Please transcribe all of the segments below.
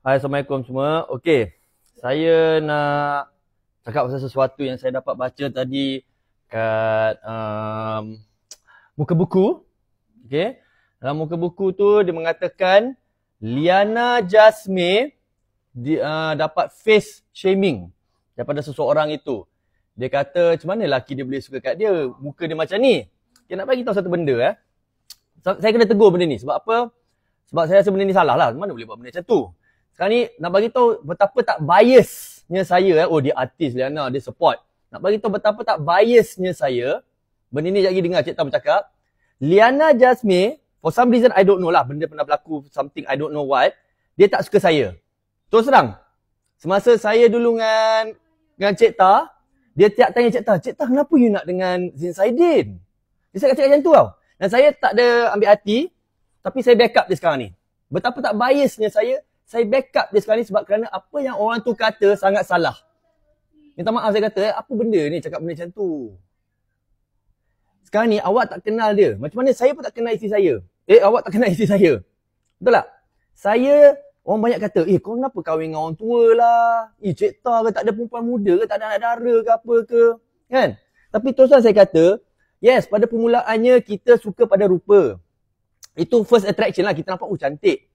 Hai Assalamualaikum semua. Okey. Saya nak cakap pasal sesuatu yang saya dapat baca tadi kat um, muka buku. Okey. Dalam muka buku tu dia mengatakan Liana Jasmine di, uh, dapat face shaming daripada seseorang itu. Dia kata macam mana lelaki dia boleh suka kat dia. Muka dia macam ni. Dia nak bagi tahu satu benda. Eh. Saya kena tegur benda ni. Sebab apa? Sebab saya rasa benda ni salah lah. Mana boleh buat benda macam tu? Sekarang ni nak bagi tahu betapa tak biasnya saya eh. Oh dia artis Liana, dia support. Nak bagi tahu betapa tak biasnya saya. Benda ni lagi dengar Cik Tam bercakap. Liana Jasmine, for some reason I don't know lah. Benda pernah berlaku something I don't know what. Dia tak suka saya. Terus terang. Semasa saya dulu dengan, dengan Cik Ta, dia tiap tanya Cik Ta, Cik Ta kenapa you nak dengan Zin Saidin? Dia cakap-cakap macam tu tau. Dan saya tak ada ambil hati, tapi saya backup dia sekarang ni. Betapa tak biasnya saya, saya backup dia sekarang ni sebab kerana apa yang orang tu kata sangat salah. Minta maaf saya kata, eh, apa benda ni cakap benda macam tu? Sekarang ni awak tak kenal dia. Macam mana saya pun tak kenal isteri saya. Eh, awak tak kenal isteri saya. Betul tak? Saya, orang banyak kata, eh kau kenapa kahwin dengan orang tua lah? Eh, cik ta ke tak ada perempuan muda ke tak ada anak dara ke apa ke? Kan? Tapi teruslah saya kata, yes, pada permulaannya kita suka pada rupa. Itu first attraction lah. Kita nampak, oh cantik.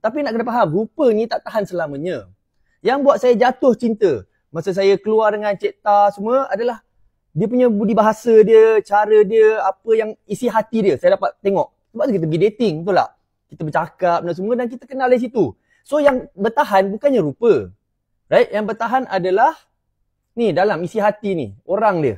Tapi nak kena faham, rupa ni tak tahan selamanya. Yang buat saya jatuh cinta masa saya keluar dengan Cik Ta semua adalah dia punya budi bahasa dia, cara dia, apa yang isi hati dia. Saya dapat tengok. Sebab tu kita pergi dating, betul tak? Kita bercakap dan semua dan kita kenal dari situ. So yang bertahan bukannya rupa. Right? Yang bertahan adalah ni dalam isi hati ni, orang dia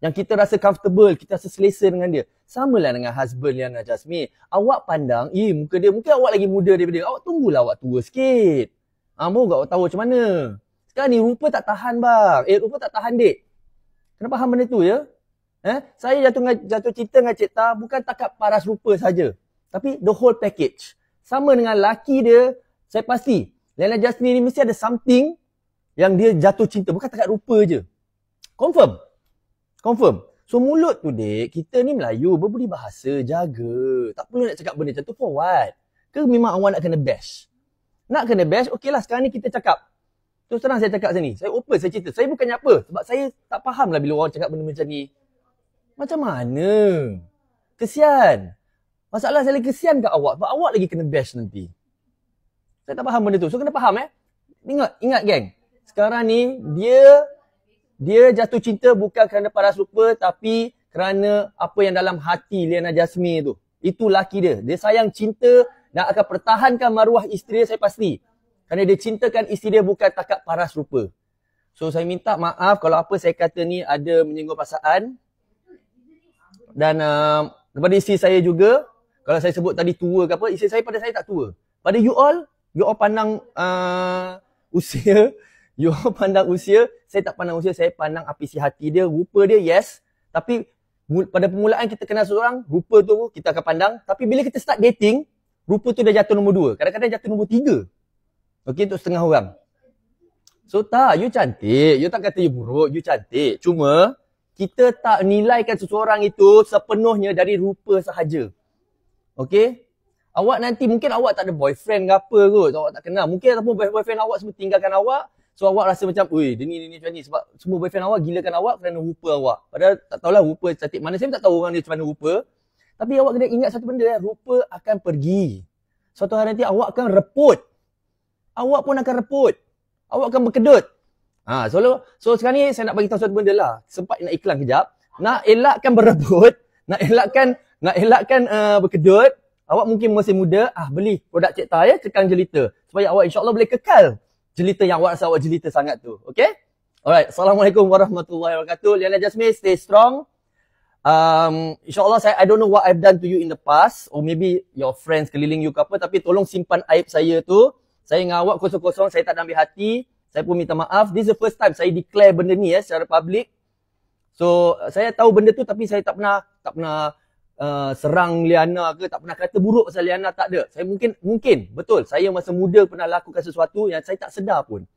yang kita rasa comfortable, kita rasa selesa dengan dia. Sama lah dengan husband Liana Jasmine. Awak pandang, eh muka dia, mungkin awak lagi muda daripada dia. Awak tunggulah awak tua sikit. Amor ah, ha, kau tahu macam mana. Sekarang ni rupa tak tahan bang. Eh rupa tak tahan dek. Kenapa faham benda tu ya? Eh? Saya jatuh, jatuh cinta dengan Cik Ta bukan takat paras rupa saja, Tapi the whole package. Sama dengan laki dia, saya pasti. Liana Jasmine ni mesti ada something yang dia jatuh cinta. Bukan takat rupa je. Confirm. Confirm. So mulut tu dek, kita ni Melayu berbudi bahasa, jaga. Tak perlu nak cakap benda macam tu for what? Ke memang awak nak kena bash? Nak kena bash, okeylah sekarang ni kita cakap. Terus terang saya cakap sini. Saya open, saya cerita. Saya bukannya apa. Sebab saya tak faham lah bila orang cakap benda macam ni. Macam mana? Kesian. Masalah saya lagi kesian kat awak. Sebab awak lagi kena bash nanti. Saya tak faham benda tu. So kena faham eh. Ingat, ingat geng. Sekarang ni dia dia jatuh cinta bukan kerana paras rupa tapi kerana apa yang dalam hati Liana Jasmine tu. Itu laki dia. Dia sayang cinta dan akan pertahankan maruah isteri dia saya pasti. Kerana dia cintakan isteri dia bukan takat paras rupa. So saya minta maaf kalau apa saya kata ni ada menyinggung perasaan. Dan uh, kepada isteri saya juga. Kalau saya sebut tadi tua ke apa. Isteri saya pada saya tak tua. Pada you all, you all pandang uh, usia. You pandang usia, saya tak pandang usia, saya pandang api si hati dia, rupa dia yes. Tapi pada permulaan kita kenal seorang, rupa tu kita akan pandang. Tapi bila kita start dating, rupa tu dah jatuh nombor dua. Kadang-kadang jatuh nombor tiga. Okay, untuk setengah orang. So tak, you cantik. You tak kata you buruk, you cantik. Cuma, kita tak nilaikan seseorang itu sepenuhnya dari rupa sahaja. Okay? Awak nanti, mungkin awak tak ada boyfriend ke apa kot. Awak tak kenal. Mungkin ataupun boyfriend awak semua tinggalkan awak. So awak rasa macam, ui dia ni, dia ni, macam ni. Sebab semua boyfriend awak gilakan awak kerana rupa awak. Padahal tak tahulah rupa cantik mana. Saya tak tahu orang dia macam mana rupa. Tapi awak kena ingat satu benda, eh. rupa akan pergi. Suatu hari nanti awak akan reput. Awak pun akan reput. Awak akan berkedut. Ha, so, so sekarang ni saya nak bagi tahu satu benda lah. Sempat nak iklan kejap. Nak elakkan berebut. Nak elakkan nak elakkan uh, berkedut. Awak mungkin masih muda. Ah Beli produk cek tayar, ya, eh, kekang jelita. Supaya awak insyaAllah boleh kekal jelita yang awak rasa awak jelita sangat tu. Okay? Alright. Assalamualaikum warahmatullahi wabarakatuh. Liana Jasmine, stay strong. Um, InsyaAllah, saya, I don't know what I've done to you in the past. Or maybe your friends keliling you ke apa. Tapi tolong simpan aib saya tu. Saya dengan awak kosong-kosong. Saya tak nak ambil hati. Saya pun minta maaf. This is the first time saya declare benda ni ya, secara public. So, saya tahu benda tu tapi saya tak pernah tak pernah Eh, serang Liana ke tak pernah kata buruk pasal Liana tak ada. Saya mungkin mungkin betul saya masa muda pernah lakukan sesuatu yang saya tak sedar pun.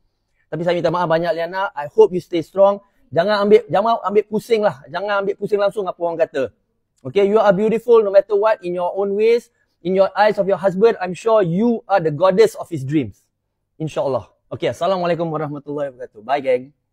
Tapi saya minta maaf banyak Liana. I hope you stay strong. Jangan ambil jangan ambil pusing lah. Jangan ambil pusing langsung apa orang kata. Okay, you are beautiful no matter what in your own ways. In your eyes of your husband, I'm sure you are the goddess of his dreams. InsyaAllah. Okay, Assalamualaikum warahmatullahi wabarakatuh. Bye, gang.